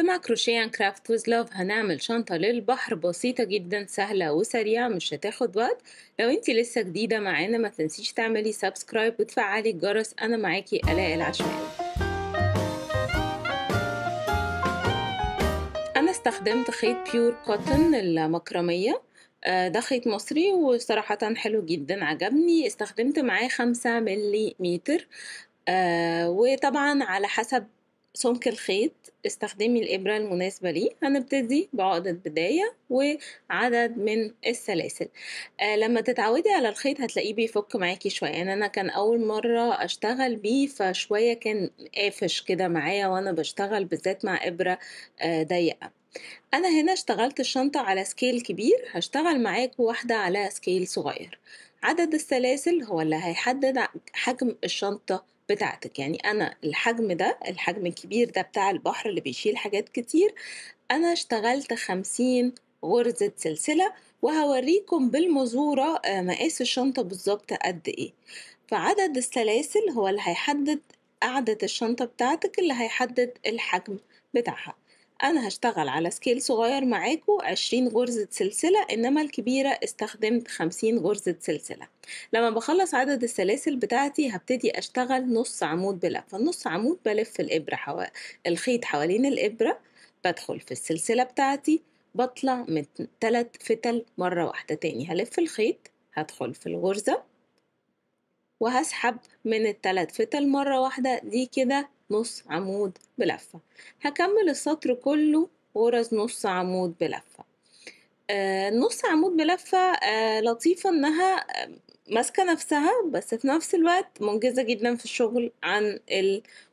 مع كروشيه اند كرافت ويز لوف هنعمل شنطة للبحر بسيطة جدا سهلة وسريعة مش هتاخد وقت لو انتي لسه جديدة معانا ما تنسيش تعملي سبسكرايب وتفعلي الجرس انا معاكي الاء العشماوي انا استخدمت خيط بيور كوتن المكرمية آه، ده خيط مصري وصراحة حلو جدا عجبني استخدمت معاه خمسة ملي متر آه وطبعا على حسب سمك الخيط استخدمي الإبرة المناسبة ليه هنبتدي بعقدة بداية وعدد من السلاسل آه لما تتعودي على الخيط هتلاقيه بيفك معاكي شوية يعني أنا كان أول مرة أشتغل بيه فشوية كان قافش كده معايا وأنا بشتغل بالذات مع إبرة آه ضيقة أنا هنا اشتغلت الشنطة على سكيل كبير هشتغل معاك واحدة على سكيل صغير عدد السلاسل هو اللي هيحدد حجم الشنطة بتاعتك يعني انا الحجم ده الحجم الكبير ده بتاع البحر اللي بيشيل حاجات كتير انا اشتغلت خمسين غرزة سلسلة وهوريكم بالمزورة آه، مقاس الشنطة بالظبط قد ايه فعدد السلاسل هو اللي هيحدد قعدة الشنطة بتاعتك اللي هيحدد الحجم بتاعها أنا هشتغل على سكيل صغير معاكو عشرين غرزة سلسلة إنما الكبيرة استخدمت خمسين غرزة سلسلة لما بخلص عدد السلاسل بتاعتي هبتدي أشتغل نص عمود بلف نص عمود بلف الإبرة حو... الخيط حوالين الإبرة بدخل في السلسلة بتاعتي بطلع من تلات فتل مرة واحدة تاني هلف الخيط هدخل في الغرزة وهسحب من التلات فتل مرة واحدة دي كده نص عمود بلفة هكمل السطر كله غرز نص عمود بلفة آه، نص عمود بلفة آه، لطيفة انها آه، ماسكة نفسها بس في نفس الوقت منجزة جدا في الشغل عن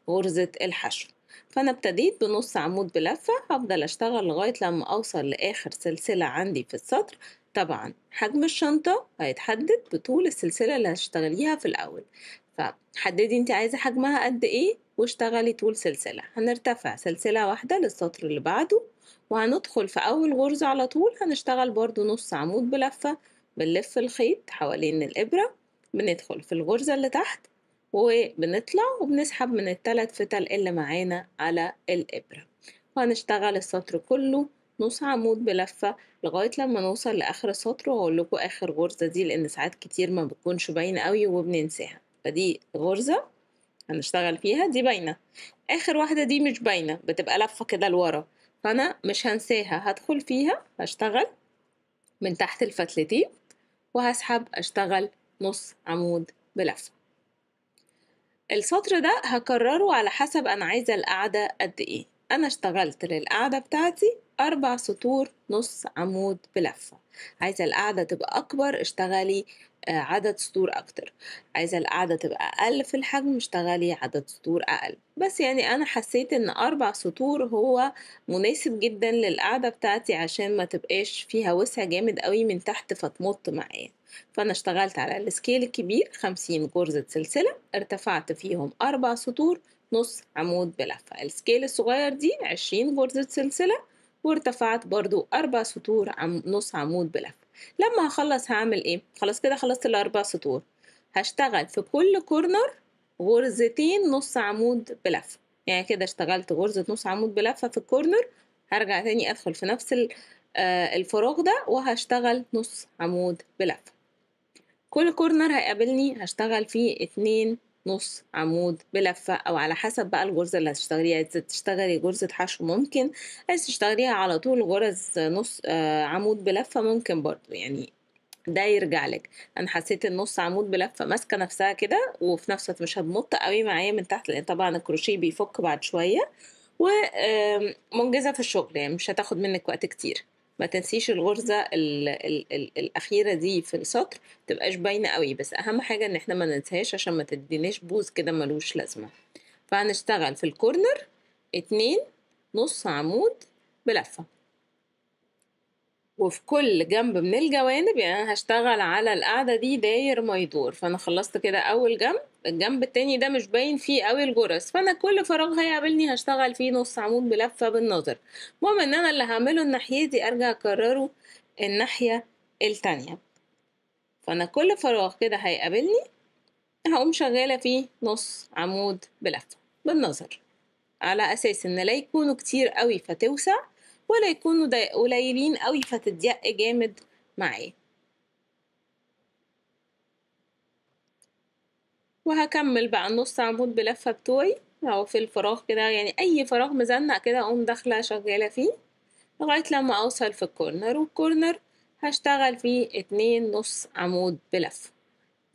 غرزة الحشو فأنا ابتديت بنص عمود بلفة هفضل أشتغل لغاية لما أوصل لآخر سلسلة عندي في السطر طبعا حجم الشنطة هيتحدد بطول السلسلة اللي هشتغليها في الأول فحددي انت عايزة حجمها قد ايه واشتغلي طول سلسلة هنرتفع سلسلة واحدة للسطر اللي بعده وهندخل في أول غرزة على طول هنشتغل برضو نص عمود بلفة بنلف الخيط حوالين الإبرة بندخل في الغرزة اللي تحت وبنطلع وبنسحب من الثلاث فتل اللي معانا على الإبرة وهنشتغل السطر كله نص عمود بلفة لغاية لما نوصل لآخر السطر وهقول لكم آخر غرزة دي لأن ساعات كتير ما بتكونش باينة قوي وبننساها فدي غرزة هنشتغل فيها دي باينة آخر واحدة دي مش باينة بتبقى لفة كده لورا فأنا مش هنساها هدخل فيها هشتغل من تحت الفتلتين وهسحب أشتغل نص عمود بلفة السطر ده هكرره على حسب أنا عايزة القعدة قد إيه أنا اشتغلت للقعدة بتاعتي أربع سطور نص عمود بلفة عايزة القاعدة تبقى أكبر اشتغلي آه، عدد سطور أكتر عايزة القاعدة تبقى أقل في الحجم اشتغلي عدد سطور أقل بس يعني أنا حسيت إن أربع سطور هو مناسب جدا للقاعدة بتاعتي عشان ما تبقاش فيها وسع جامد قوي من تحت فتمط معايا فأنا اشتغلت على السكيل الكبير خمسين غرزة سلسلة ارتفعت فيهم أربع سطور نص عمود بلفة السكيل الصغير دي عشرين غرزة سلسلة وارتفعت برضو أربع سطور عم نص عمود بلف لما هخلص هعمل إيه؟ خلاص كده خلصت الأربع سطور هشتغل في كل كورنر غرزتين نص عمود بلفة يعني كده اشتغلت غرزة نص عمود بلفة في الكورنر هرجع تاني أدخل في نفس آه، الفراغ ده وهشتغل نص عمود بلفة كل كورنر هيقابلني هشتغل فيه اتنين نص عمود بلفة أو على حسب بقى الغرزة اللي هتشتغليها عايزة تشتغلي غرزة حشو ممكن عايزة تشتغليها على طول غرز نص آه، عمود بلفة ممكن برضو يعني ده يرجع لك انا حسيت النص عمود بلفه ماسكه نفسها كده وفي نفس الوقت مش هتمط قوي معايا من تحت لان طبعا الكروشيه بيفك بعد شويه ومنجزه في الشغل يعني مش هتاخد منك وقت كتير ما تنسيش الغرزة الـ الـ الـ الأخيرة دي في السطر تبقاش باينة قوي بس أهم حاجة إن احنا ما ننساهاش عشان ما تديناش بوز كده ملوش لازمة فهنشتغل في الكورنر اتنين نص عمود بلفة وفي كل جنب من الجوانب يعني انا هشتغل على القاعده دي داير ما يدور فانا خلصت كده اول جنب الجنب التاني ده مش باين فيه قوي الجرس فانا كل فراغ هيقابلني هشتغل فيه نص عمود بلفه بالنظر المهم ان انا اللي هعمله الناحيتي ارجع اكرره الناحيه التانيه فانا كل فراغ كده هيقابلني هقوم شغاله فيه نص عمود بلفه بالنظر على اساس ان لا يكونوا كتير قوي فتوسع ولا يكونوا قليلين قوي فتضيق جامد معاه وهكمل بقى النص عمود بلفه بتوعي او في الفراغ كده يعني اي فراغ مزنق كده اقوم داخله شغاله فيه لغايه لما اوصل في الكورنر والكورنر هشتغل فيه اتنين نص عمود بلفه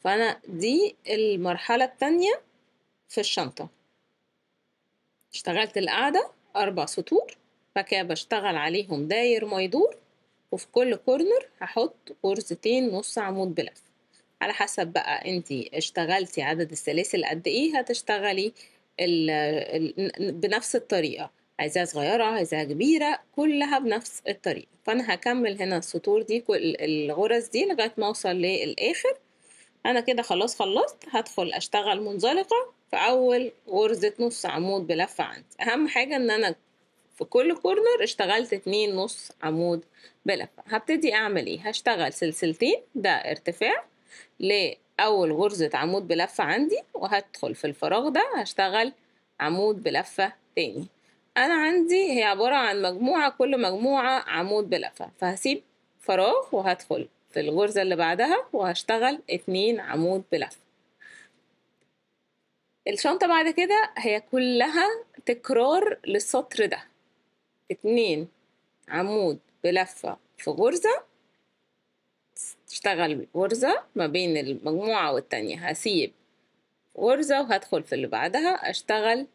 فانا دي المرحله التانيه في الشنطه اشتغلت القاعده اربع سطور فكده بشتغل عليهم داير ما يدور وفي كل كورنر هحط غرزتين نص عمود بلف على حسب بقى انت اشتغلتي عدد السلاسل قد ايه هتشتغلي ال الـ بنفس الطريقة عايزاها صغيرة عايزاها كبيرة كلها بنفس الطريقة فأنا هكمل هنا السطور دي كل الغرز دي لغاية ما أوصل للآخر أنا كده خلاص خلصت هدخل أشتغل منزلقة في أول غرزة نص عمود بلفة عندي أهم حاجة إن أنا في كل كورنر اشتغلت اتنين نص عمود بلفة هبتدي اعمل ايه هشتغل سلسلتين ده ارتفاع لأول غرزة عمود بلفة عندي وهدخل في الفراغ ده هشتغل عمود بلفة تاني أنا عندي هي عبارة عن مجموعة كل مجموعة عمود بلفة فهسيب فراغ وهدخل في الغرزة اللي بعدها وهشتغل اتنين عمود بلفة الشنطة بعد كده هي كلها تكرار للسطر ده اتنين عمود بلفة في غرزة تشتغل غرزة ما بين المجموعة والتانية هسيب غرزة وهدخل في اللي بعدها أشتغل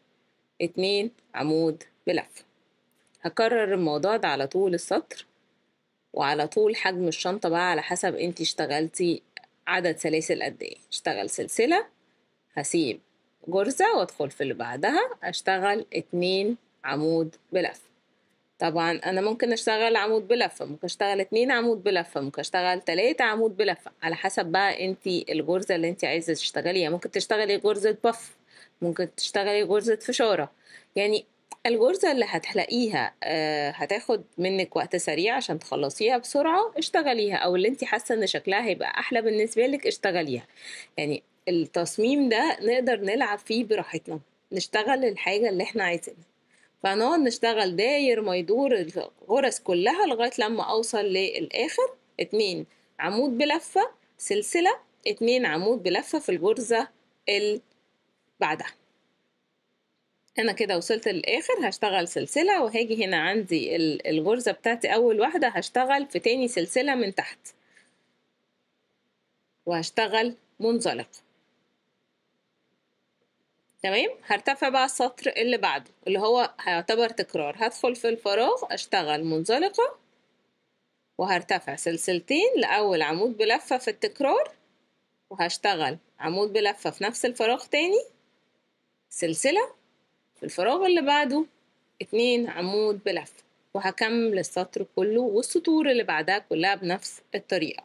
اتنين عمود بلفة هكرر الموضوع ده على طول السطر وعلى طول حجم الشنطة بقى على حسب انت اشتغلتي عدد سلاسل قد ايه اشتغل سلسلة هسيب غرزة وادخل في اللي بعدها اشتغل اتنين عمود بلفة طبعا انا ممكن اشتغل عمود بلفه ممكن اشتغل اتنين عمود بلفه ممكن اشتغل تلاتة عمود بلفه على حسب بقى انت الغرزه اللي انت عايزه تشتغليها يعني ممكن تشتغلي غرزه بف ممكن تشتغلي غرزه فشاره يعني الغرزه اللي هتحلقيها آه، هتاخد منك وقت سريع عشان تخلصيها بسرعه اشتغليها او اللي انت حاسه ان شكلها هيبقى احلى بالنسبه لك اشتغليها يعني التصميم ده نقدر نلعب فيه براحتنا نشتغل الحاجه اللي احنا عايزينها فنقعد نشتغل داير ما يدور الغرز كلها لغاية لما أوصل للآخر اتنين عمود بلفة سلسلة اتنين عمود بلفة في الغرزة اللي بعدها انا كده وصلت للاخر هشتغل سلسله وهاجي هنا عندي الغرزه بتاعتي اول واحده هشتغل في تاني سلسله من تحت وهشتغل منزلقه تمام هرتفع بقى السطر اللي بعده اللي هو هيعتبر تكرار هدخل في الفراغ اشتغل منزلقة وهرتفع سلسلتين لأول عمود بلفة في التكرار وهشتغل عمود بلفة في نفس الفراغ تاني سلسلة في الفراغ اللي بعده اتنين عمود بلفة وهكمل السطر كله والسطور اللي بعدها كلها بنفس الطريقة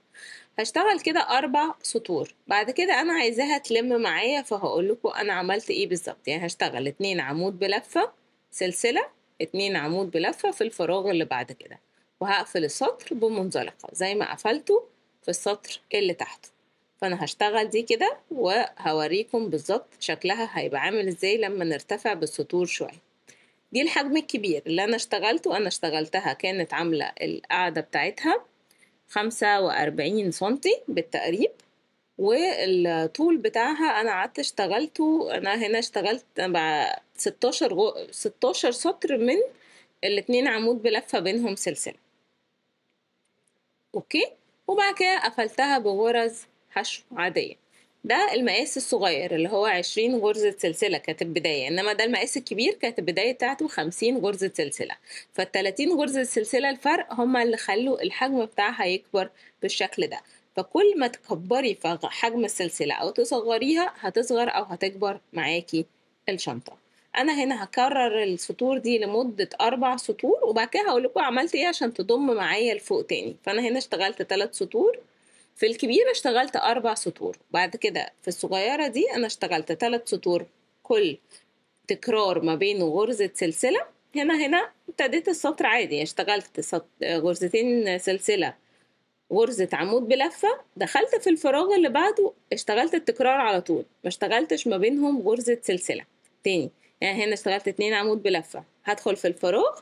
هشتغل كده أربع سطور بعد كده أنا عايزاها تلم معايا فهقول لكم أنا عملت إيه بالظبط يعني هشتغل اتنين عمود بلفة سلسلة اتنين عمود بلفة في الفراغ اللي بعد كده وهقفل السطر بمنزلقة زي ما قفلته في السطر اللي تحته فأنا هشتغل دي كده وهوريكم بالظبط شكلها هيبقى عامل ازاي لما نرتفع بالسطور شوية دي الحجم الكبير اللي أنا اشتغلته أنا اشتغلتها كانت عاملة القاعدة بتاعتها خمسة وأربعين سنتي بالتقريب والطول بتاعها أنا قعدت اشتغلته أنا هنا اشتغلت بقى ستاشر غو... ستاشر سطر من الاتنين عمود بلفة بينهم سلسلة أوكي وبعد كده قفلتها بغرز حشو عادية ده المقاس الصغير اللي هو 20 غرزة سلسلة كانت البداية إنما ده المقاس الكبير كانت البداية بتاعته 50 غرزة سلسلة فال 30 غرزة سلسلة الفرق هما اللي خلوا الحجم بتاعها يكبر بالشكل ده فكل ما تكبري في حجم السلسلة أو تصغريها هتصغر أو هتكبر معاكي الشنطة أنا هنا هكرر السطور دي لمدة أربع سطور وبعد كده هقول لكم عملت إيه عشان تضم معايا لفوق تاني فأنا هنا اشتغلت تلات سطور في الكبيرة اشتغلت أربع سطور بعد كده في الصغيرة دي أنا اشتغلت ثلاث سطور كل تكرار ما بينه غرزة سلسلة هنا هنا ابتديت السطر عادي يعني اشتغلت غرزتين سلسلة غرزة عمود بلفة دخلت في الفراغ اللي بعده اشتغلت التكرار على طول ما اشتغلتش ما بينهم غرزة سلسلة تاني يعني هنا اشتغلت اتنين عمود بلفة هدخل في الفراغ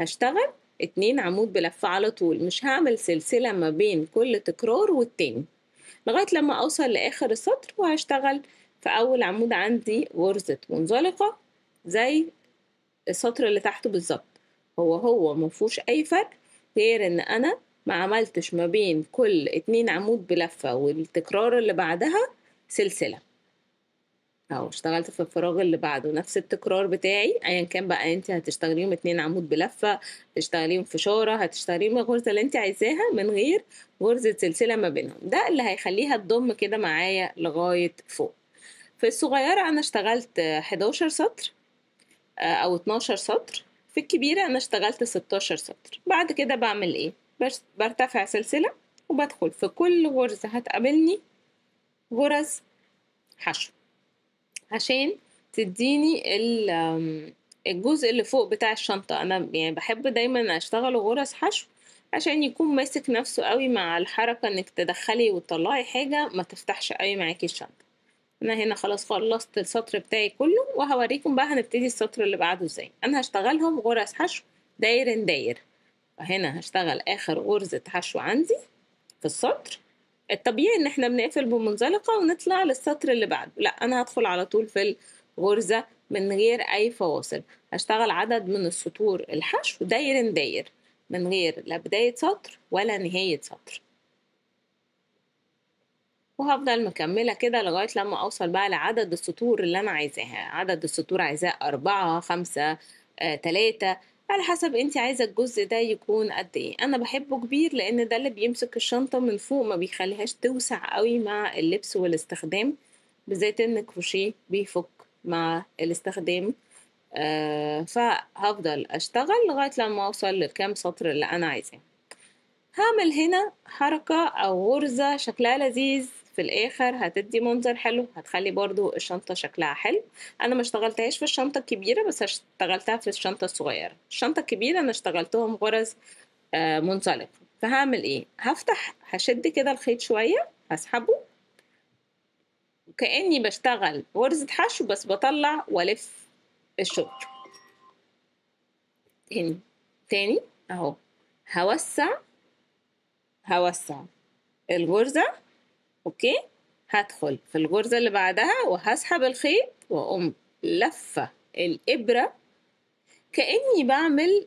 هشتغل اتنين عمود بلفة على طول مش هعمل سلسلة ما بين كل تكرار والتاني لغاية لما أوصل لآخر السطر وهشتغل في أول عمود عندي غرزة منزلقة زي السطر اللي تحته بالظبط هو هو مفهوش أي فرق غير إن أنا ما عملتش ما بين كل اتنين عمود بلفة والتكرار اللي بعدها سلسلة او اشتغلت في الفراغ اللي بعده نفس التكرار بتاعي ايا كان بقى انت هتشتغليهم اتنين عمود بلفه هتشتغليهم في شاره هتشتغليهم الغرزه اللي انت عايزاها من غير غرزه سلسله ما بينهم ده اللي هيخليها تضم كده معايا لغايه فوق في الصغيره انا اشتغلت 11 سطر آه، او 12 سطر في الكبيره انا اشتغلت 16 سطر بعد كده بعمل ايه برتفع سلسله وبدخل في كل غرزه هتقابلني غرز حشو عشان تديني ال الجزء اللي فوق بتاع الشنطة أنا يعني بحب دايما أشتغل غرز حشو عشان يكون ماسك نفسه قوي مع الحركة إنك تدخلي وتطلعي حاجة ما تفتحش قوي معاكي الشنطة أنا هنا خلاص خلصت السطر بتاعي كله وهوريكم بقى هنبتدي السطر اللي بعده إزاي أنا هشتغلهم غرز حشو داير داير هنا هشتغل آخر غرزة حشو عندي في السطر الطبيعي ان احنا بنقفل بمنزلقه ونطلع للسطر اللي بعده لا انا هدخل على طول في الغرزه من غير اي فواصل هشتغل عدد من السطور الحشو داير داير من غير لا بدايه سطر ولا نهايه سطر وهفضل مكمله كده لغايه لما اوصل بقى لعدد السطور اللي انا عايزاها عدد السطور عايزاه أربعة خمسة آه، تلاتة على حسب انت عايزه الجزء ده يكون قد ايه انا بحبه كبير لان ده اللي بيمسك الشنطه من فوق ما بيخليهاش توسع قوي مع اللبس والاستخدام بالذات ان الكروشيه بيفك مع الاستخدام آه فهفضل اشتغل لغايه لما اوصل للكام سطر اللي انا عايزاه هعمل هنا حركه او غرزه شكلها لذيذ في الاخر هتدي منظر حلو هتخلي برضو الشنطه شكلها حلو انا ما اشتغلتهاش في الشنطه الكبيره بس اشتغلتها في الشنطه الصغيره الشنطه الكبيره انا اشتغلتهم غرز آه، منزلق فهعمل ايه هفتح هشد كده الخيط شويه هسحبه كاني بشتغل غرزه حشو بس بطلع والف الشغل تاني تاني اهو هوسع هوسع الغرزة اوكي هدخل في الغرزة اللي بعدها وهسحب الخيط واقوم لفة الإبرة كأني بعمل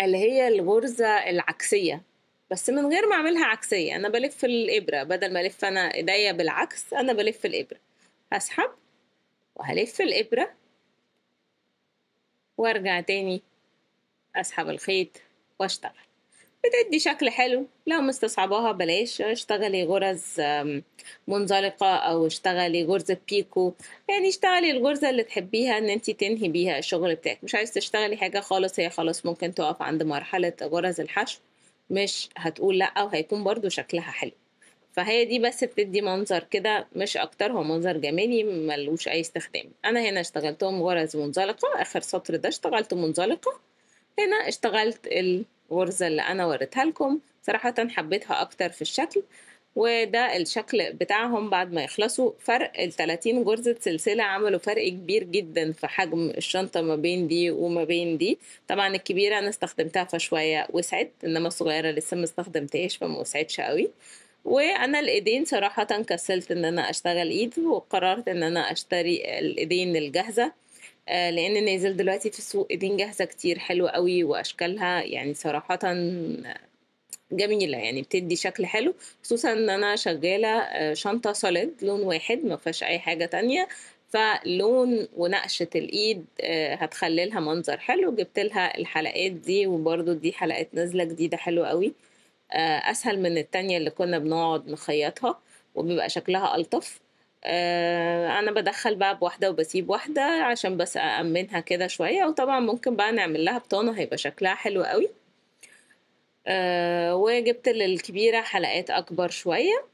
اللي هي الغرزة العكسية بس من غير ما أعملها عكسية أنا بلف الإبرة بدل ما ألف أنا إيديا بالعكس أنا بلف الإبرة هسحب وهلف الإبرة وارجع تاني أسحب الخيط واشتغل بتدي شكل حلو لو مستصعباها بلاش اشتغلي غرز منزلقة أو اشتغلي غرزة بيكو يعني اشتغلي الغرزة اللي تحبيها ان انت تنهي بيها الشغل بتاعك مش عايز تشتغلي حاجة خالص هي خلاص ممكن تقف عند مرحلة غرز الحشو مش هتقول لأ وهيكون برضو شكلها حلو فهي دي بس بتدي منظر كده مش اكتر هو منظر جمالي ملوش اي استخدام انا هنا اشتغلتهم غرز منزلقة اخر سطر ده اشتغلت منزلقة هنا اشتغلت ال الغرزة اللي أنا وريتها لكم صراحة حبيتها أكتر في الشكل وده الشكل بتاعهم بعد ما يخلصوا فرق ال 30 سلسلة عملوا فرق كبير جدا في حجم الشنطة ما بين دي وما بين دي طبعا الكبيرة أنا استخدمتها فشوية وسعت إنما الصغيرة لسه ما استخدمتهاش فما وسعتش قوي وانا الايدين صراحة كسلت ان انا اشتغل ايد وقررت ان انا اشتري الايدين الجاهزة آه، لان نازل دلوقتي في السوق ايدين جاهزه كتير حلوه قوي واشكالها يعني صراحه جميله يعني بتدي شكل حلو خصوصا ان انا شغاله آه، شنطه سوليد لون واحد ما فيهاش اي حاجه تانية فلون ونقشه الايد آه، هتخلي لها منظر حلو جبت لها الحلقات دي وبرده دي حلقات نازله جديده حلوه قوي اسهل من التانية اللي كنا بنقعد نخيطها وبيبقى شكلها الطف آه، انا بدخل بقى بواحده وبسيب واحده عشان بس اامنها كده شويه وطبعا ممكن بقى نعمل لها بطانه هيبقى شكلها حلو قوي آه، وجبت للكبيره حلقات اكبر شويه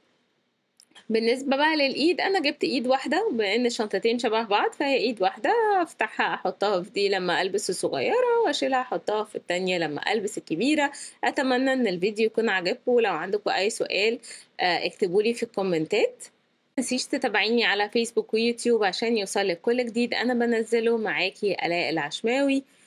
بالنسبه بقى للايد انا جبت ايد واحده بان الشنطتين شبه بعض فهي ايد واحده افتحها احطها في دي لما البس الصغيره واشيلها احطها في التانية لما البس الكبيره اتمنى ان الفيديو يكون عجبكم ولو عندكم اي سؤال آه، اكتبولي في الكومنتات تنسيش تتابعيني على فيسبوك ويوتيوب عشان يوصلك كل جديد أنا بنزله معاكي آلاء العشماوي